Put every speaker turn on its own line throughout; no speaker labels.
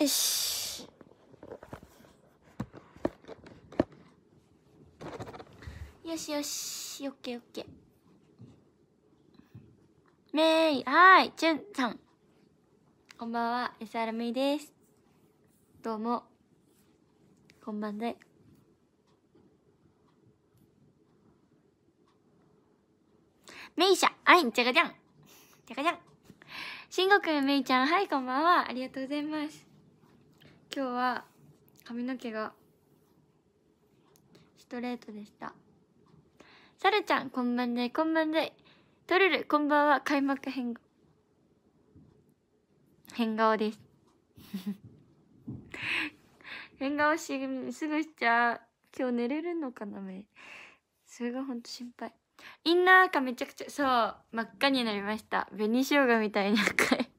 よし。よしよし。オッケーオッケー。めい。はい。じゅんさん。こんばんは。エサラミです。どうも。こんばんで。めいしゃ。あい。んじゃがじゃん。じゃがじゃん。しんごくん、めいちゃん。はい。こんばんは。ありがとうございます。今日は髪の毛がストレートでしたサルちゃんこんばんでこんばんでとるるこんばんは開幕変変顔です 変顔しすぐしちゃう今日寝れるのかなめそれがほんと心配インナー赤めちゃくちゃそう真っ赤になりました紅生姜みたいな赤い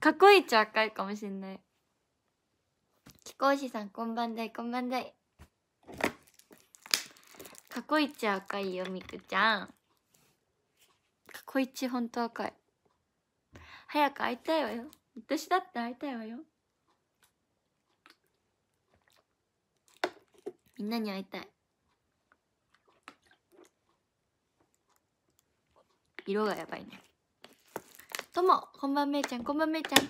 かっこいいっちゃかいかもしんない貴公子さんこんばんだいこんばんだいかっこいいっちゃ赤いよみくちゃんかっこいちほんと赤い早く会いたいわよ私だって会いたいわよみんなに会いたい色がやばいねとも、こんばんめいちゃん、こんばんめいちゃん。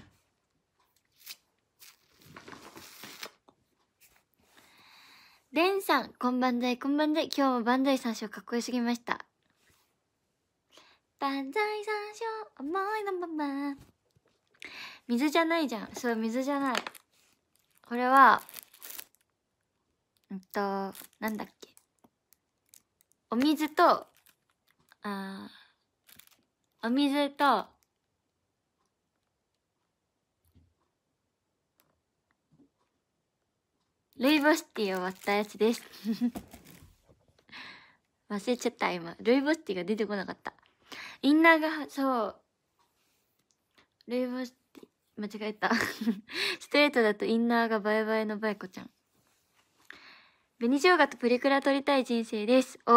れんさん、こんばんざい、こんばんざい。今日もバンザイ三章かっこよすぎました。バンザイ三章、思いのまま。水じゃないじゃん。そう、水じゃない。これは、うんと、なんだっけ。お水と、あお水と、ルイボスティーを割ったやつです 忘れちゃった今ルイボスティーが出てこなかったインナーがそうルイボスティー間違えた ストレートだとインナーがバイバイのバイコちゃん紅生姜とプリクラ撮りたい人生ですお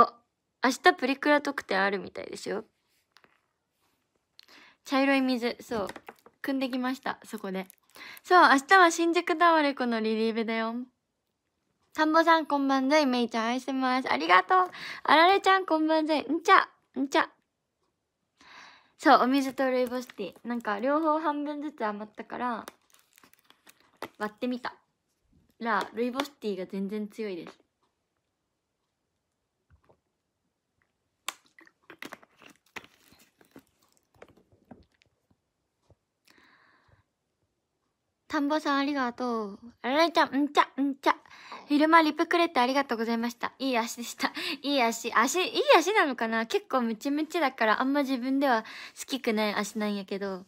明日プリクラ特典あるみたいですよ茶色い水そう汲んできましたそこでそう明日は新宿タワレコのリリーベだよ田んぼさんこんばんざい。めいちゃん愛してます。ありがとう。あられちゃんこんばんざい。んちゃ、んちゃ。そう、お水とルイボスティー。なんか両方半分ずつ余ったから、割ってみたら、ルイボスティーが全然強いです。田んぼさんありがとう。あられちゃん、んちゃ、ん昼間リプくれてありがとうございました。いい足でした。いい足。足、いい足なのかな結構ムチムチだからあんま自分では好きくない足なんやけど。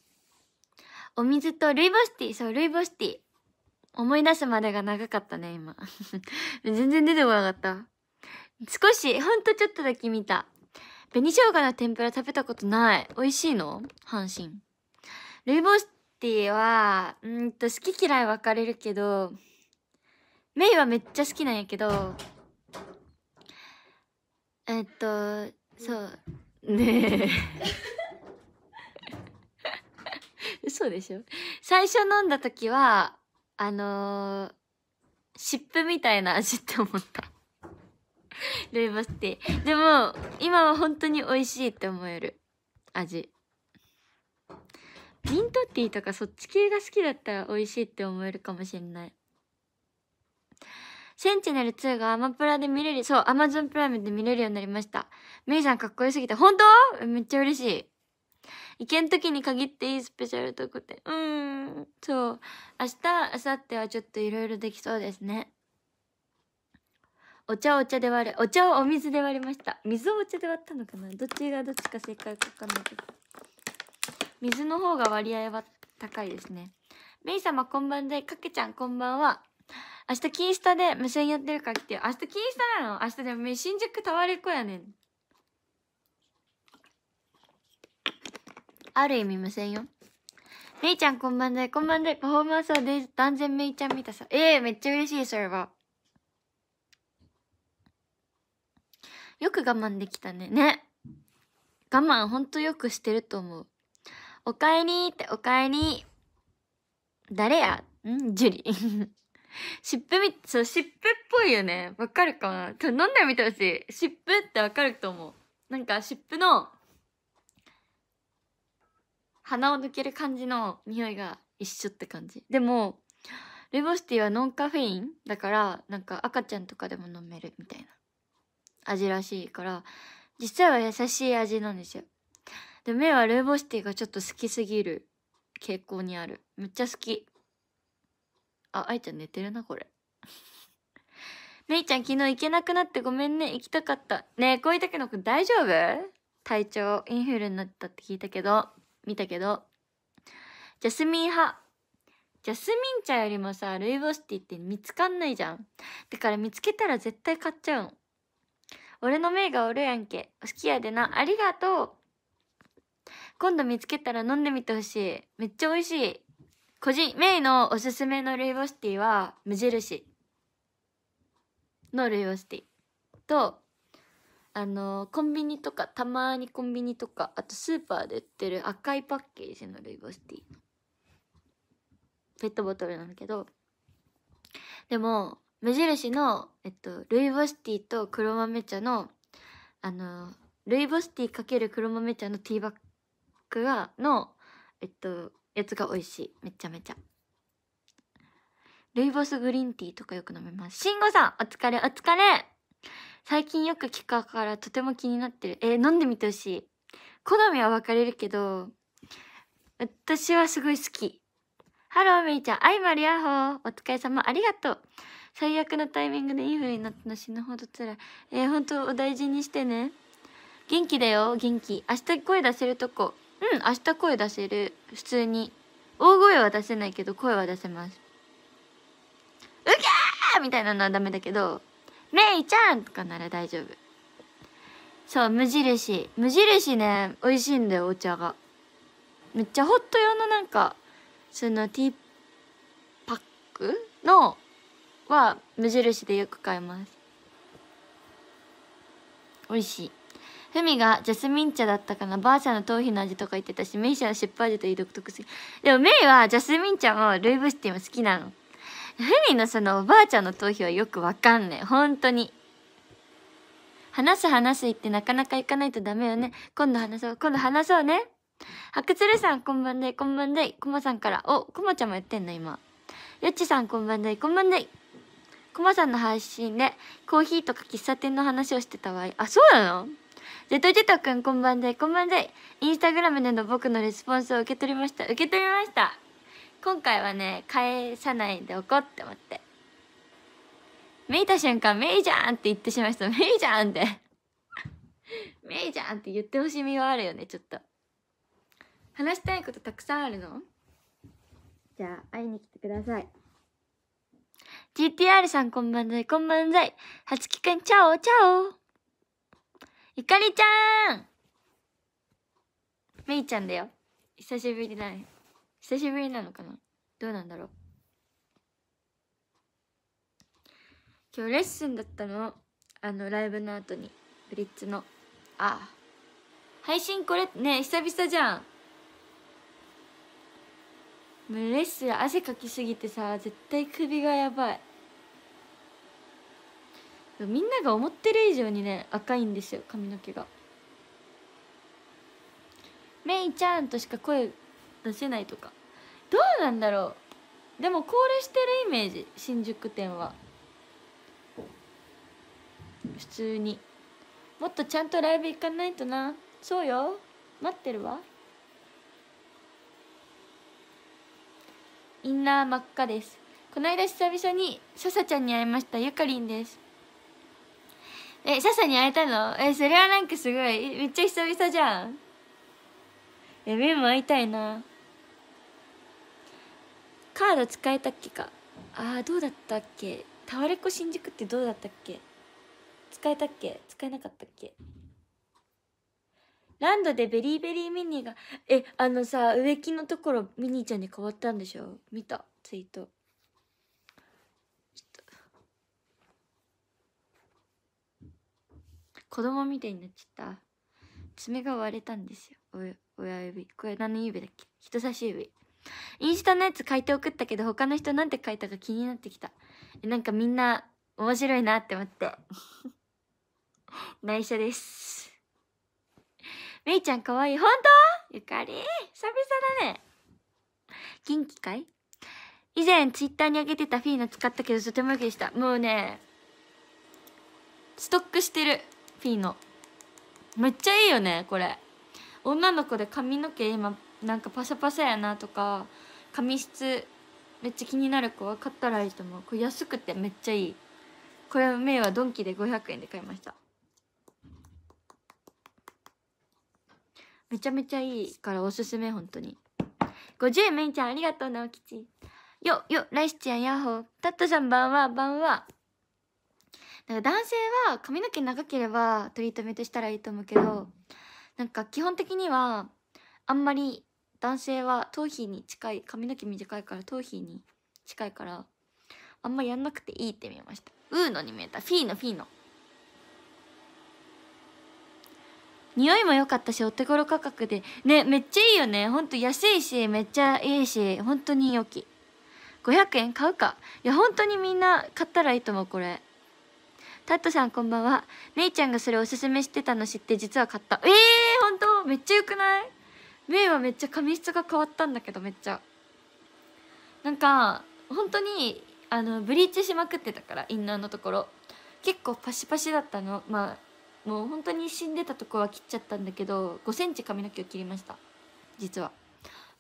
お水とルイボスティー。そう、ルイボスティー。思い出すまでが長かったね、今。全然出てこなかった。少し、ほんとちょっとだけ見た。紅生姜の天ぷら食べたことない。美味しいの阪神。ルイボスティーは、うんと好き嫌い分かれるけど、メイはめっちゃ好きなんやけど、えっと、そう、ねえ。嘘でしょ最初飲んだ時は、あのー、湿布みたいな味って思った。ルイボスティー。でも、今は本当に美味しいって思える味。ミントティーとかそっち系が好きだったら美味しいって思えるかもしれない。センチネル2がアマプラで見れる、そう、アマゾンプライムで見れるようになりました。メイさんかっこよすぎて、本当めっちゃ嬉しい。行けん時に限っていいスペシャル特典。うーん、そう。明日、明後日はちょっといろいろできそうですね。お茶お茶で割る。お茶をお水で割りました。水をお茶で割ったのかなどっちがどっちか正解かわかんないけど。水の方が割合は高いですね。メイ様こんばんで、かけちゃんこんばんは。明日キースタで無線やってるから来てよ。明日キースタなの明日でも新宿タワレコやねん。ある意味無線よ。めいちゃんこんばんで、こんばんで、パフォーマンスはで断然めいちゃん見たさ。ええー、めっちゃ嬉しい、それは。よく我慢できたね。ね。我慢ほんとよくしてると思う。おかえりって、おかえり。誰やんジュリ。湿布み、そう、湿布っぽいよね。わかるかな飲んでみてほしい。湿布ってわかると思う。なんか湿布の、鼻を抜ける感じの匂いが一緒って感じ。でも、レボシティはノンカフェインだから、なんか赤ちゃんとかでも飲めるみたいな味らしいから、実は優しい味なんですよ。で、目はルーボシティがちょっと好きすぎる傾向にある。めっちゃ好き。あ、愛ちゃん寝てるな、これ。め いちゃん昨日行けなくなってごめんね。行きたかった。ねえ、こういう時の子大丈夫体調、インフルになったって聞いたけど、見たけど。ジャスミン派。ジャスミン茶よりもさ、ルイボスティーって見つかんないじゃん。だから見つけたら絶対買っちゃうの。俺の目がおるやんけ。お好きやでな。ありがとう。今度見つけたら飲んでみてほしい。めっちゃ美味しい。個人、メイのおすすめのルイボスティーは、無印のルイボスティーと、あの、コンビニとか、たまにコンビニとか、あとスーパーで売ってる赤いパッケージのルイボスティー。ペットボトルなんだけど、でも、無印の、えっと、ルイボスティーと黒豆茶の、あの、ルイボスティーかける黒豆茶のティーバッグが、の、えっと、やつが美味しいめちゃめちゃルイボスグリーンティーとかよく飲めます慎吾さんお疲れお疲れ最近よく聞くからとても気になってるえー、飲んでみてほしい好みは分かれるけど私はすごい好きハローめいちゃんあいまるやほーお疲れ様ありがとう最悪のタイミングでインフルになったの死ぬほど辛いえー、本当お大事にしてね元気だよ元気明日声出せるとこうん明日声出せる普通に大声は出せないけど声は出せますうきゃーみたいなのはダメだけどめいちゃんとかなら大丈夫そう無印無印ね美味しいんだよお茶がめっちゃホット用のなんかそのティーパックのは無印でよく買います美味しいふみがジャスミン茶だったかなばあちゃんの頭皮の味とか言ってたしメイシャはシップ味という独特すぎでもメイはジャスミン茶もルイブスティも好きなのふみのそのおばあちゃんの頭皮はよくわかんねえ本当に話す話す言ってなかなか行かないとダメよね今度話そう今度話そうね白鶴さんこんばんでこんばんでこまさんからおこまちゃんもやってんの今よっちさんこんばんでこんばんでこまさんの配信でコーヒーとか喫茶店の話をしてたわあそうなのジェトジェトくんこんばんでこんばんでインスタグラムでの僕のレスポンスを受け取りました受け取りました今回はね返さないでおこうって思ってめいた瞬間めいじゃんって言ってしまいましためいじゃんってめいじゃんって言ってほしみはあるよねちょっと話したいことたくさんあるのじゃあ会いに来てください GTR さんこんばんざいこんばんざいはつきくんチャオチャオゆかりちゃんめいちゃんだよ。久しぶりだね。久しぶりなのかなどうなんだろう。今日レッスンだったの。あの、ライブの後に。ブリッツの。ああ。配信これね、久々じゃん。もうレッスン汗かきすぎてさ、絶対首がやばい。みんなが思ってる以上にね赤いんですよ髪の毛がメイちゃんとしか声出せないとかどうなんだろうでもコールしてるイメージ新宿店は普通にもっとちゃんとライブ行かないとなそうよ待ってるわインナー真っ赤ですこの間久々にささちゃんに会いましたゆかりんですえ笹に会えたのえそれはなんかすごいめっちゃ久々じゃんえメンも会いたいなカード使えたっけかあーどうだったっけタワレコ新宿ってどうだったっけ使えたっけ使えなかったっけランドでベリーベリーミニーがえあのさ植木のところミニーちゃんに変わったんでしょ見たツイート子供みたいになっちゃった爪が割れたんですよ親指これ何の指だっけ人差し指インスタのやつ書いて送ったけど他の人なんて書いたか気になってきたえなんかみんな面白いなって思って 内緒ですめいちゃんかわいい本当ゆかり久々だね元気かい以前ツイッターにあげてたフィーナ使ったけどとても良きでしたもうねストックしてるーのめっちゃいいよねこれ女の子で髪の毛今なんかパサパサやなとか髪質めっちゃ気になる子は買ったらいいと思うこれ安くてめっちゃいいこれメイはドンキで500円で買いましためちゃめちゃいいからおすすめ本当に50円メイちゃんありがとう直吉よよライスちゃんヤッホータットさんばんはばんはか男性は髪の毛長ければトリートメントしたらいいと思うけどなんか基本的にはあんまり男性は頭皮に近い髪の毛短いから頭皮に近いからあんまりやんなくていいって見ましたウーノに見えたフィーノフィーノ匂いも良かったしお手頃価格でねめっちゃいいよねほんと安いしめっちゃいいし本当に良き500円買うかいや本当にみんな買ったらいいと思うこれタットさんこんばんはめいちゃんがそれおすすめしてたの知って実は買ったええー、本当めっちゃよくないめいはめっちゃ髪質が変わったんだけどめっちゃなんか本当にあのブリーチしまくってたからインナーのところ結構パシパシだったのまあもう本当に死んでたとこは切っちゃったんだけど5センチ髪の毛を切りました実は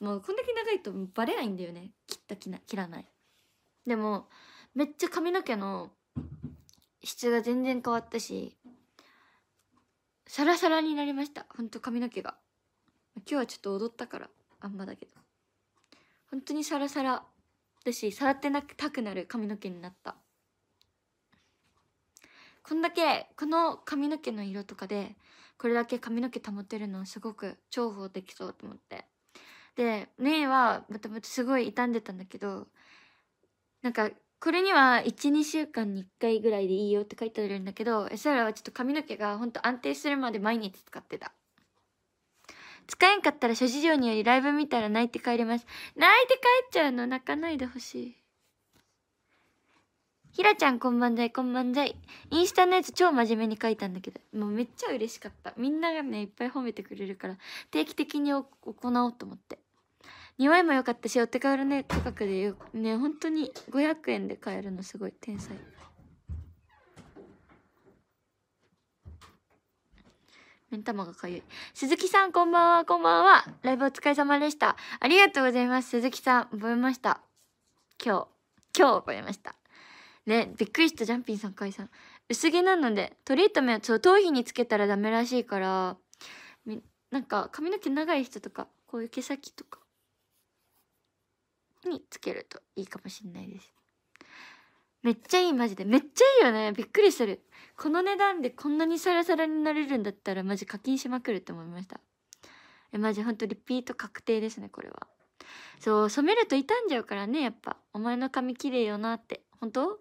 もうこんだけ長いとバレないんだよね切った切らないでもめっちゃ髪の毛の質が全然変わったしサラサラになりましたほんと髪の毛が今日はちょっと踊ったからあんまだけど本当にサラサラだしさらってなくたくなる髪の毛になったこんだけこの髪の毛の色とかでこれだけ髪の毛保てるのすごく重宝できそうと思ってで目はもともとすごい傷んでたんだけどなんかこれには12週間に1回ぐらいでいいよって書いてあるんだけどエサラはちょっと髪の毛がほんと安定するまで毎日使ってた使えんかったら諸事情によりライブ見たら泣いて帰ります泣いて帰っちゃうの泣かないでほしいひらちゃんこんばんざいこんばんざいインスタのやつ超真面目に書いたんだけどもうめっちゃ嬉しかったみんながねいっぱい褒めてくれるから定期的に行おうと思って2枚も良かったし、お手軽ね、価格でよ、ね、本当に500円で買えるのすごい、天才。目ん玉がかゆい。鈴木さん、こんばんは、こんばんは。ライブお疲れ様でした。ありがとうございます。鈴木さん、覚えました。今日、今日覚えました。ね、びっくりした、ジャンピンさん解散。薄毛なので、トリートメント、頭皮につけたらダメらしいから、なんか、髪の毛長い人とか、こういう毛先とか、につけるといいかもしれないですめっちゃいいマジでめっちゃいいよねびっくりするこの値段でこんなにサラサラになれるんだったらマジ課金しまくるって思いましたえマジほんとリピート確定ですねこれはそう染めると傷んじゃうからねやっぱお前の髪綺麗よなって本当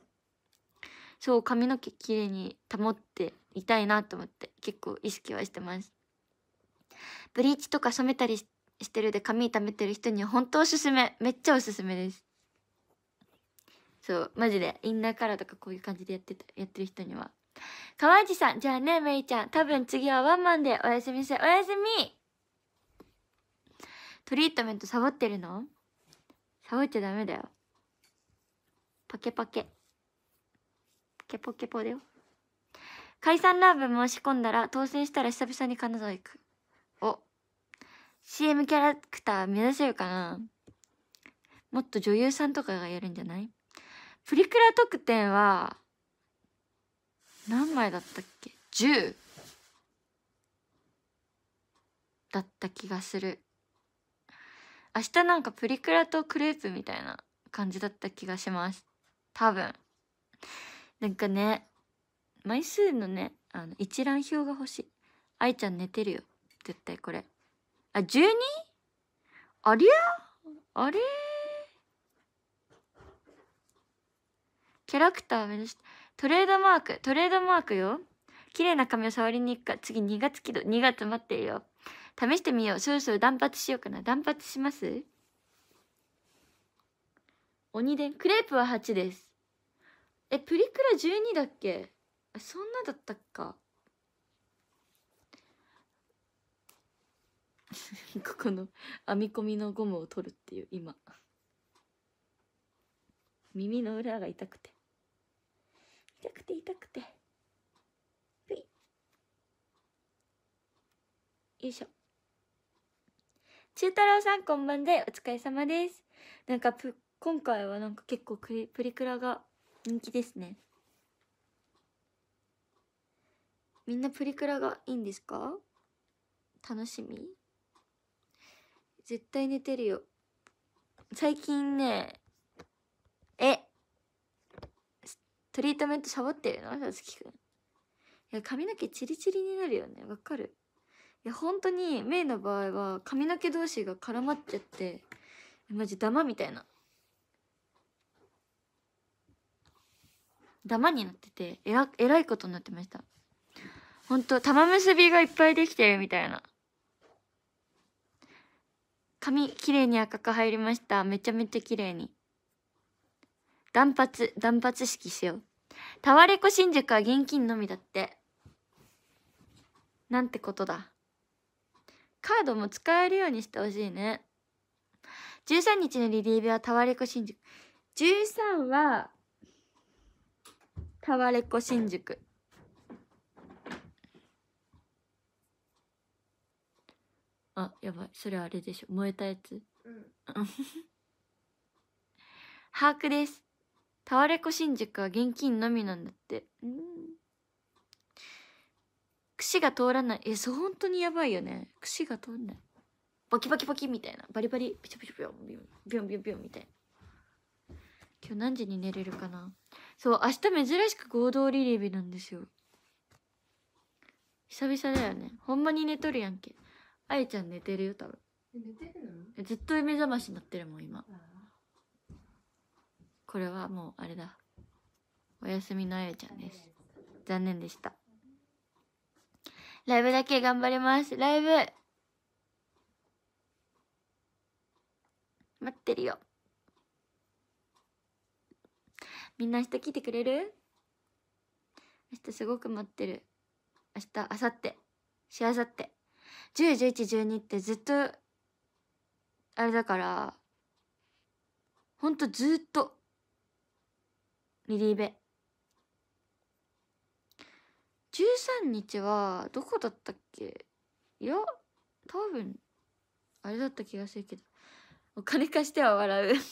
そう髪の毛綺麗に保っていたいなと思って結構意識はしてますブリーチとか染めたりしてるで髪痛めてる人には本当おすすめめっちゃおすすめですそうマジでインナーカラーとかこういう感じでやってたやってる人には川内さんじゃあねめいちゃん多分次はワンマンでおやすみせおやすみトリートメントサボってるのサボっちゃダメだよパケパケケポケポだよ解散ラメブ申し込んだら当選したら久々に金沢行く CM キャラクター目指せるかなもっと女優さんとかがやるんじゃないプリクラ特典は、何枚だったっけ ?10! だった気がする。明日なんかプリクラとクレープみたいな感じだった気がします。多分。なんかね、枚数のね、あの一覧表が欲しい。愛ちゃん寝てるよ。絶対これ。あ、十二？ありゃあれキャラクターを目指して。トレードマーク、トレードマークよ。綺麗な髪を触りに行くか。次二月起ど、二月待ってるよ。試してみよう。そろそろ断髪しようかな。断髪します鬼伝。クレープは八です。え、プリクラ十二だっけそんなだったか。ここの編み込みのゴムを取るっていう今耳の裏が痛くて痛くて痛くていよいしょ中太郎さんこんばんでお疲れ様ですなんかぷ今回はなんか結構プリクラが人気ですねみんなプリクラがいいんですか楽しみ絶対寝てるよ。最近ね、え、トリートメントサボってるのさつきくん。いや、髪の毛チリチリになるよね。わかるいや、本当に、メイの場合は髪の毛同士が絡まっちゃって、マジダマみたいな。ダマになってて、えら、えらいことになってました。ほんと、玉結びがいっぱいできてるみたいな。髪綺麗に赤く入りましためちゃめちゃ綺麗に断髪断髪式しようタワレコ新宿は現金のみだってなんてことだカードも使えるようにしてほしいね13日のリリーベはタワレコ新宿13はタワレコ新宿あ、やばい。それあれでしょ。燃えたやつ。うん。把握です。タワレコ新宿は現金のみなんだって。うん。串が通らない。え、そう、本当にやばいよね。串が通んない。バキバキバキみたいな。バリバリ、ピチョピチョピョン、ビョン、ビョンビョンョみたいな。今日何時に寝れるかなそう明日珍しく合同リリー日なんですよ久々だよねほんまに寝とるやんけあゆちゃん寝てるよ多分寝てるのずっと目覚ましになってるもん今これはもうあれだおやすみのあゆちゃんです残念でしたライブだけ頑張りますライブ待ってるよみんな明日来てくれる明日すごく待ってる明日明後日しあさって101112ってずっとあれだからほんとずっとリリーベ13日はどこだったっけいや多分あれだった気がするけどお金貸しては笑う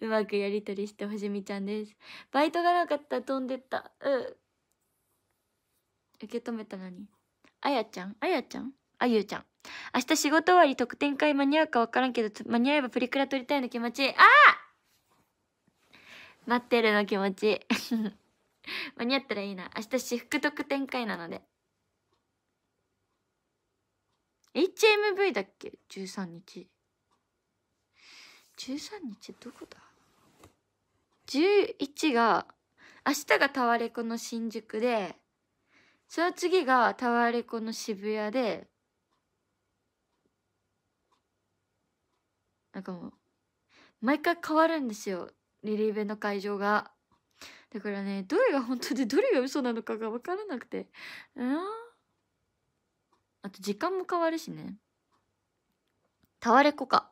うまくやり取りしてほしみちゃんですバイトがなかったら飛んでったうん受け止めたのにあやちゃんあやちゃんあゆうちゃん。明日仕事終わり特典会間に合うか分からんけど、間に合えばプリクラ撮りたいの気持ちいい。ああ待ってるの気持ちいい。間に合ったらいいな。明日私服特典会なので。HMV だっけ ?13 日。13日どこだ ?11 が、明日がタワレコの新宿で、その次がタワレコの渋谷で、なんかもう、毎回変わるんですよ。リリーベの会場が。だからね、どれが本当でどれが嘘なのかが分からなくて。うんあと時間も変わるしね。タワレコか。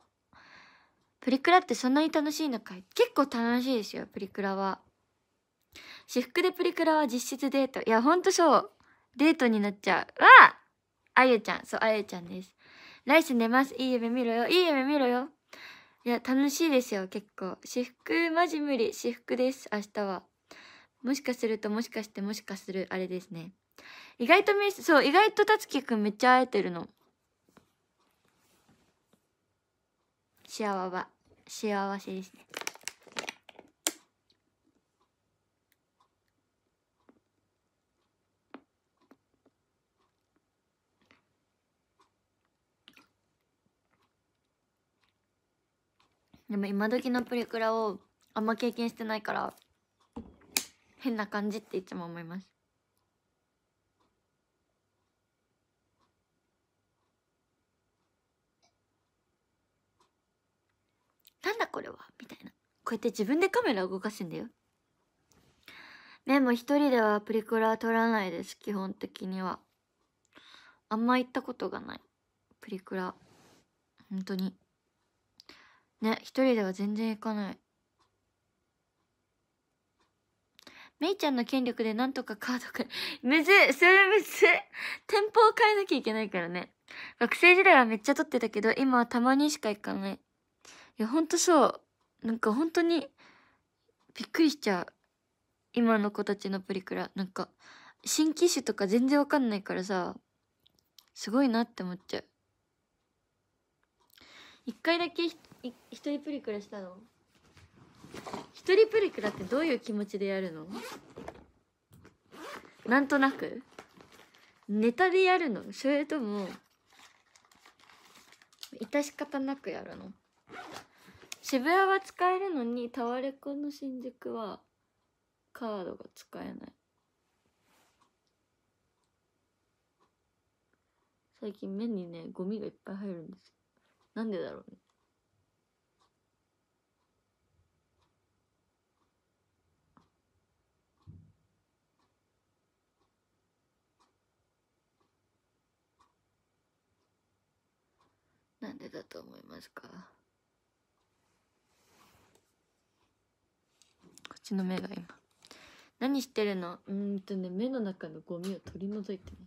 プリクラってそんなに楽しいのかい結構楽しいですよ、プリクラは。私服でプリクラは実質デート。いや、ほんとそう。デートになっちゃう。わああゆちゃん。そう、あゆちゃんです。来週寝ます。いい夢見ろよ。いい夢見ろよ。いや、楽しいですよ、結構。私服、マジ無理。私服です、明日は。もしかすると、もしかして、もしかする、あれですね。意外とミス、そう、意外とたつきくんめっちゃ会えてるの。幸せ、幸せですね。も今時のプリクラをあんま経験してないから変な感じっていつも思いますなんだこれはみたいなこうやって自分でカメラ動かすんだよでも一人ではプリクラは撮らないです基本的にはあんま行ったことがないプリクラ本当にね一人では全然行かないめいちゃんの権力でなんとかカードが むずいそれむずい店舗を変えなきゃいけないからね学生時代はめっちゃ撮ってたけど今はたまにしか行かないいやほんとそうなんか本当にびっくりしちゃう今の子たちのプリクラなんか新機種とか全然わかんないからさすごいなって思っちゃう一回だけい一人プリクラしたの一人プリクラってどういう気持ちでやるのなんとなくネタでやるのそれとも致し方なくやるの渋谷は使えるのにタワレコの新宿はカードが使えない最近目にねゴミがいっぱい入るんですなんでだろうねなんでだと思いますかこっちの目が今何してるのうんとね目の中のゴミを取り除いてます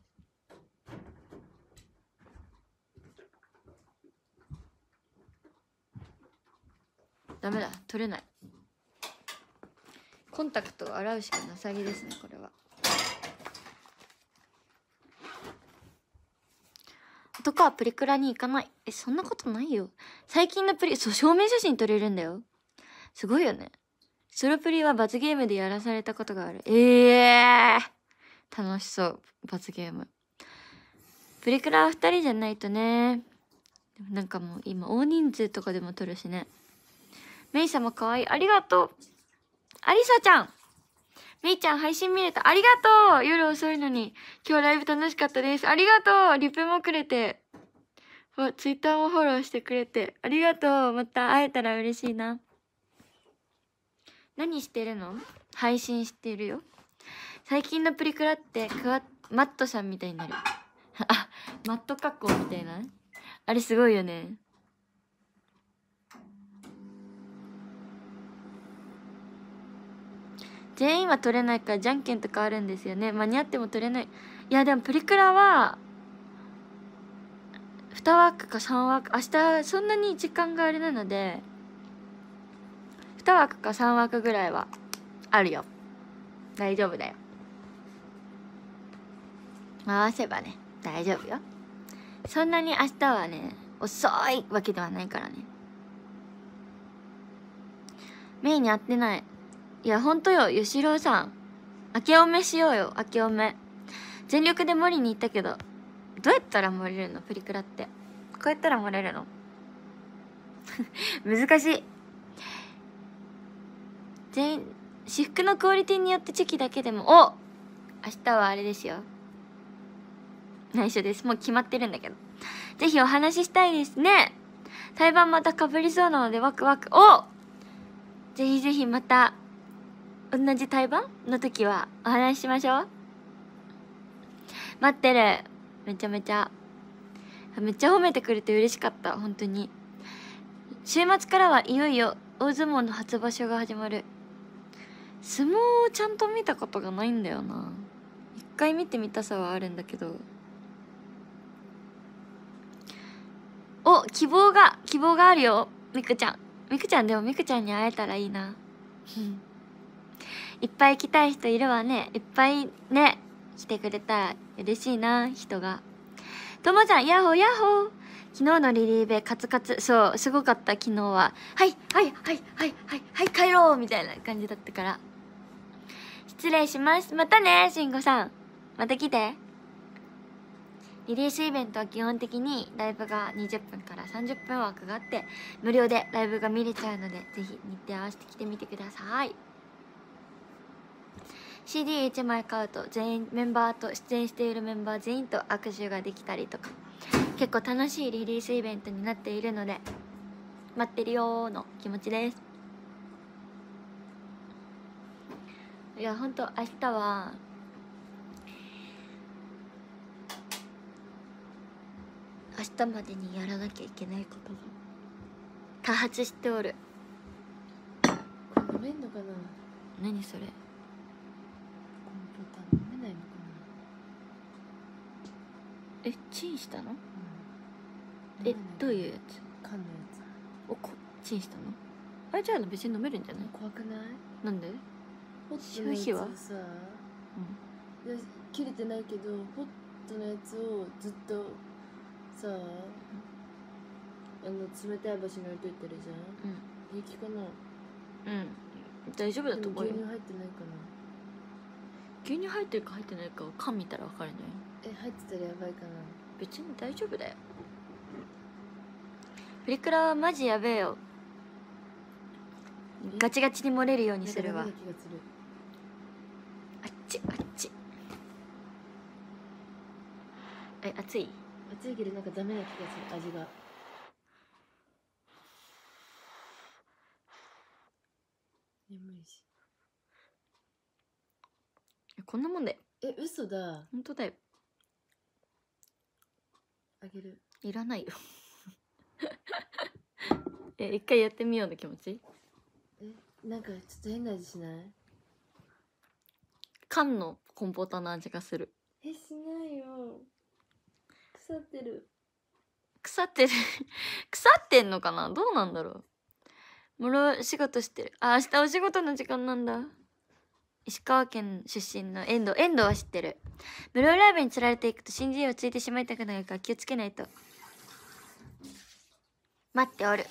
ダメだ取れないコンタクトを洗うしかなさげですねこれはとかプリクラに行かない。え、そんなことないよ。最近のプリ、そう、証明写真撮れるんだよ。すごいよね。ソロプリは罰ゲームでやらされたことがある。ええー、楽しそう、罰ゲーム。プリクラは二人じゃないとね。なんかもう今大人数とかでも撮るしね。メイ様かわいい。ありがとう。アリサちゃんめいちゃん配信見れた。ありがとう夜遅いのに。今日ライブ楽しかったです。ありがとうリプもくれて。ツイッターもフォローしてくれて。ありがとうまた会えたら嬉しいな。何してるの配信してるよ。最近のプリクラってクワマットさんみたいになる。あ、マット加工みたいなあれすごいよね。全員は取れないからじゃんけんとかあるんですよね間に合っても取れないいやでもプリクラは2枠か3枠明日そんなに時間があれなので2枠か3枠ぐらいはあるよ大丈夫だよ回せばね大丈夫よそんなに明日はね遅いわけではないからねメインに合ってないいや、ほんとよ、ゆしろうさん。明けおめしようよ、明けおめ。全力で森に行ったけど、どうやったら盛れるのプリクラって。こうやったら盛れるの 難しい。全、員、私服のクオリティによってチェキだけでも、お明日はあれですよ。内緒です。もう決まってるんだけど。ぜひお話ししたいですね。対バンまたかぶりそうなのでワクワク。おぜひぜひまた同じ対バの時はお話ししましょう待ってるめちゃめちゃめっちゃ褒めてくれて嬉しかった本当に週末からはいよいよ大相撲の初場所が始まる相撲をちゃんと見たことがないんだよな一回見てみたさはあるんだけどお希望が希望があるよみくちゃんみくちゃんでもみくちゃんに会えたらいいなうんいっぱい来たい人いるわねいっぱいね来てくれたら嬉しいな人がともちゃんヤッホーヤッホー昨日のリリーベカツカツそうすごかった昨日ははいはいはいはいはいはい帰ろうみたいな感じだったから失礼しますまたねしんごさんまた来てリリースイベントは基本的にライブが20分から30分枠があって無料でライブが見れちゃうのでぜひ日程合わせて来てみてください CD1 枚買うと全員メンバーと出演しているメンバー全員と握手ができたりとか結構楽しいリリースイベントになっているので待ってるよの気持ちですいやほんと明日は明日までにやらなきゃいけないことが多発しておるごめんのかな何それえチンしたの、うん、えどういうやつ缶のやつおこチンしたのあれじゃあ別に飲めるんじゃない怖くないなんで
ポットのやつはさ、
うん、切れてないけどポットのやつをずっとさああの冷たい場所に置いといてるじゃん、うん、平気かなうん大丈夫だと思うよ牛乳入ってないかな牛乳入ってるか入ってないかを缶見たら分かるないえ入ってたらやばいかな別に大丈夫だよプリクラはマジやべえよガチガチに漏れるようにするわあっちあっちえ熱い熱いけどなんかダメな気がする味がばいしこんなもんだよえ嘘だ本当だよあげるいらないよ え一回やってみようの気持ちえなんかちょっと変な味しない缶のコンポーターの味がするえしないよ腐ってる腐ってる 腐ってんのかなどうなんだろうもろ仕事してるあ明日お仕事の時間なんだ石川県出身の遠藤遠藤は知ってる無料ライブにつられていくと新人をついてしまいたくなるから気をつけないと待っておる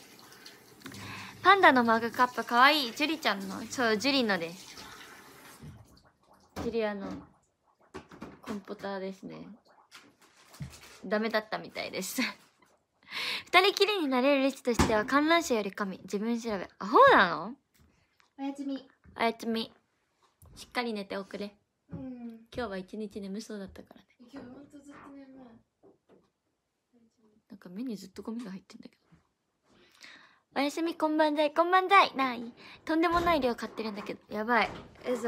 パンダのマグカップかわいいジュリちゃんのそうジュリのですジュリアのコンポターですねダメだったみたいです 二人きりになれる率としては観覧車より神自分調べアホなのおやつみおやつみしっかり寝ておくれうん今日は一日眠そうだったからね今日ほんとずっと眠いなんか目にずっとゴミが入ってんだけどおやすみこんばんざいこんばんざいないとんでもない量買ってるんだけどやばい嘘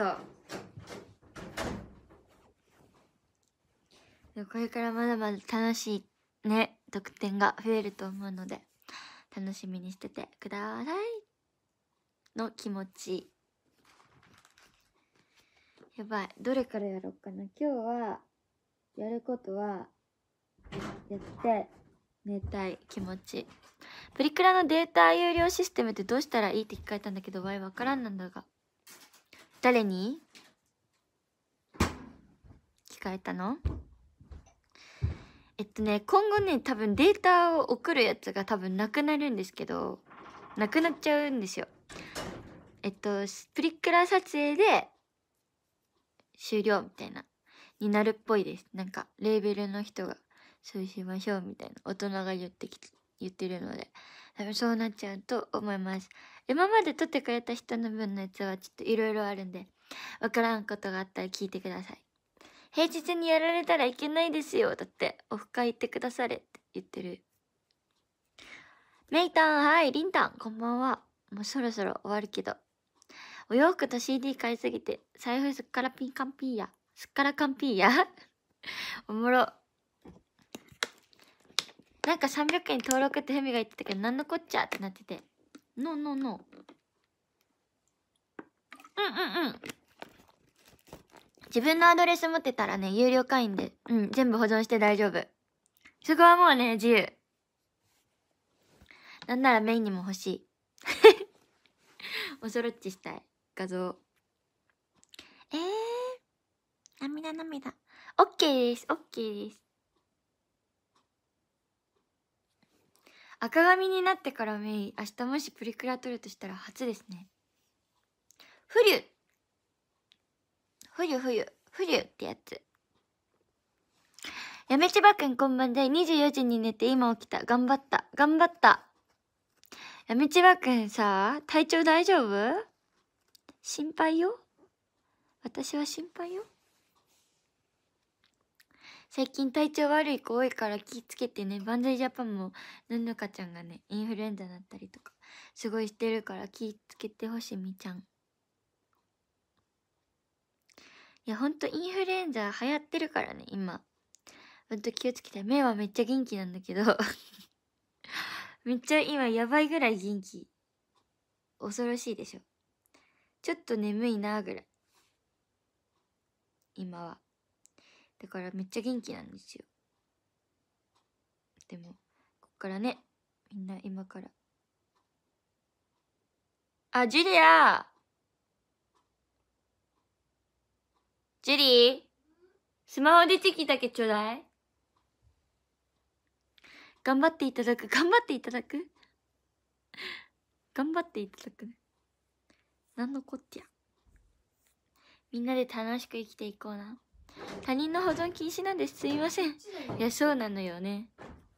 でもこれからまだまだ楽しいね得点が増えると思うので楽しみにしててくださいの気持ちやばい。どれからやろうかな。今日は、やることは、やって、寝たい気持ち。プリクラのデータ有料システムってどうしたらいいって聞かれたんだけど、わいわからんなんだが。誰に聞かれたのえっとね、今後ね、多分データを送るやつが多分なくなるんですけど、なくなっちゃうんですよ。えっと、プリクラ撮影で終了みたいな、になるっぽいです。なんか、レーベルの人が、そうしましょうみたいな、大人が言ってきて、言ってるので、多分そうなっちゃうと思います。今まで撮ってくれた人の分のやつはちょっといろいろあるんで、わからんことがあったら聞いてください。平日にやられたらいけないですよ。だって、オフ会行ってくだされって言ってる。メイタン、はい、リンタン、こんばんは。もうそろそろ終わるけど、お洋服と CD 買いすぎて、財布すっからピンカンピーや。すっからカンピーや。おもろ。なんか300円登録ってヘミが言ってたけど、なんのこっちゃってなってて。ノーノーノー。うんうんうん。自分のアドレス持ってたらね、有料会員で、うん、全部保存して大丈夫。そこはもうね、自由。なんならメインにも欲しい。おそろっちしたい。画像えー、涙涙オッケーですオッケーです赤髪になってからメイ明日もしプリクラ撮るとしたら初ですねフリュフリュフリュフリュってやつやめちばくんこんばんで24時に寝て今起きた頑張った頑張ったやめちばくんさ体調大丈夫心配よ私は心配よ最近体調悪い子多いから気ぃつけてねバンザイジャパンもぬぬかちゃんがねインフルエンザになったりとかすごいしてるから気ぃつけてほしみちゃんいやほんとインフルエンザ流行ってるからね今ほんと気をつけて目はめっちゃ元気なんだけど めっちゃ今やばいぐらい元気恐ろしいでしょちょっと眠いなぐらい今はだからめっちゃ元気なんですよでもこっからねみんな今からあジュリアジュリースマホ出てきたけちょうだい頑張っていただく頑張っていただく頑張っていただくねなんのこってやみんなで楽しく生きていこうな。他人の保存禁止なんですすいません。いや、そうなのよね。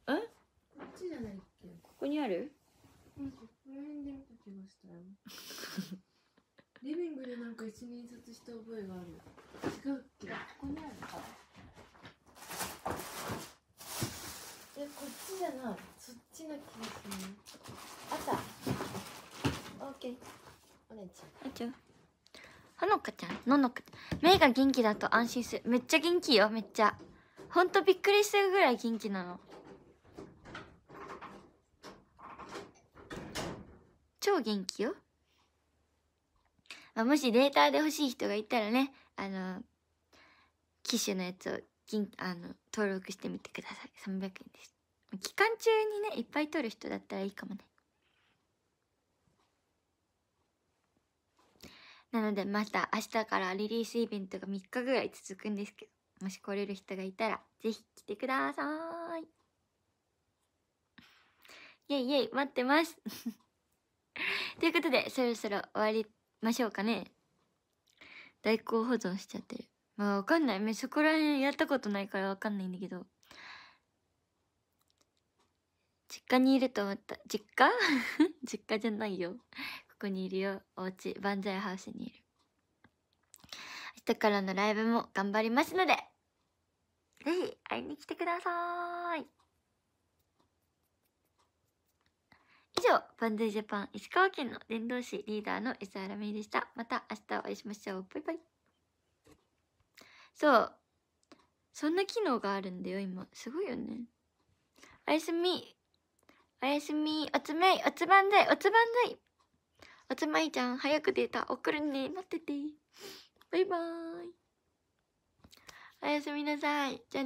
えこっちじゃないっけここにあるんここら辺で見た気がしたよ。リビングでなんか一人ずつした覚えがある。違うっけここにあるか。え、こっちじゃない。そっちの気がする。あった。オッケー。おねちゃん。ちゃん。ほのかちゃん、ののか。いが元気だと安心する。めっちゃ元気よ、めっちゃ。ほんとびっくりするぐらい元気なの。超元気よ。まあ、もしデータで欲しい人がいたらね、あの、機種のやつをあの登録してみてください300円です期間中にねいっぱい取る人だったらいいかもねなのでまた明日からリリースイベントが3日ぐらい続くんですけど、もし来れる人がいたらぜひ来てください。イェイイェイ、待ってます。ということで、そろそろ終わりましょうかね。大根保存しちゃってる。まあわかんない。そこら辺やったことないからわかんないんだけど。実家にいると思った。実家 実家じゃないよ。ここにいるよお家万歳ハウスにいる明日からのライブも頑張りますのでぜひ会いに来てください以上万歳ジャパン石川県の伝道師リーダーの伊沢ラミでしたまた明日お会いしましょうバイバイそうそんな機能があるんだよ今すごいよねおやすみおやすみおつめいおつばんざいおつばんざいおつまいちゃん、早くデータ送るね。待ってて。バイバーイ。おやすみなさい。じゃあね。